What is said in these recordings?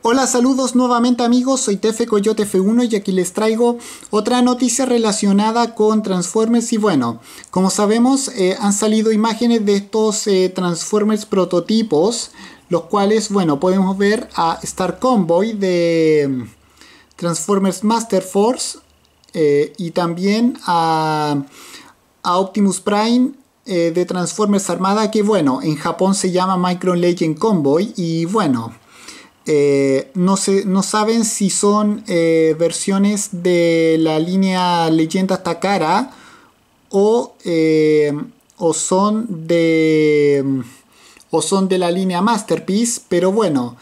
Hola, saludos nuevamente amigos, soy Tefe Coyote F1 y aquí les traigo otra noticia relacionada con Transformers y bueno, como sabemos eh, han salido imágenes de estos eh, Transformers prototipos, los cuales, bueno, podemos ver a Star Convoy de mm, Transformers Master Force eh, y también a, a Optimus Prime de Transformers Armada que bueno, en Japón se llama Micron Legend Convoy y bueno, eh, no, saben si son eh, versiones de la línea Leyenda Takara eh, o, son de, o son de la línea Masterpiece, pero bueno,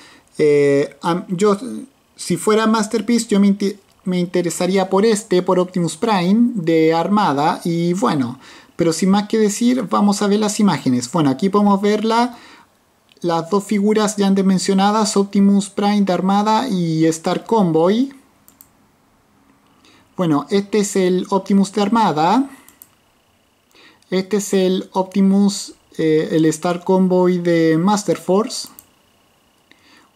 yo, si fuera Masterpiece yo me, me interesaría por este, por Optimus Prime de Armada y bueno, pero sin más que decir vamos a ver las imágenes. Bueno, aquí podemos verla las dos figuras ya de mencionadas, Optimus Prime de Armada y Star Convoy. Bueno, este es el Optimus de Armada. Este es el Optimus, eh, el Star Convoy de Master Force.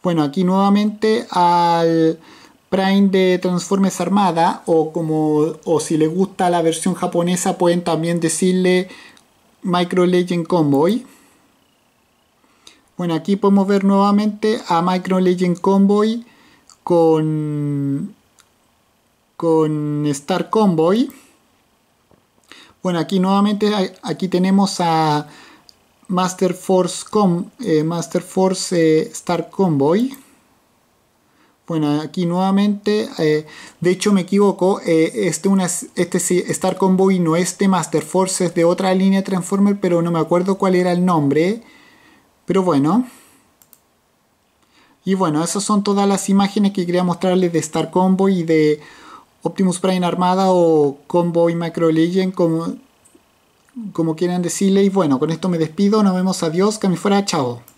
Bueno, aquí nuevamente al Prime de Transformers Armada o como o si les gusta la versión japonesa pueden también decirle Micro Legend Convoy. Bueno, aquí podemos ver nuevamente a Micro Legend Convoy con, con Star Convoy. Bueno, aquí nuevamente aquí tenemos a Master Force, eh, Master Force eh, Star Convoy. Bueno, aquí nuevamente, eh, de hecho me equivoco, este, una, este Star Convoy no este Master Force, es de otra línea Transformer, pero no me acuerdo cuál era el nombre. Pero bueno. Y bueno, esas son todas las imágenes que quería mostrarles de Star Combo y de Optimus Prime Armada o Combo y Macro Legend, como, como quieran decirle. Y bueno, con esto me despido. Nos vemos. Adiós. Que me fuera. Chao.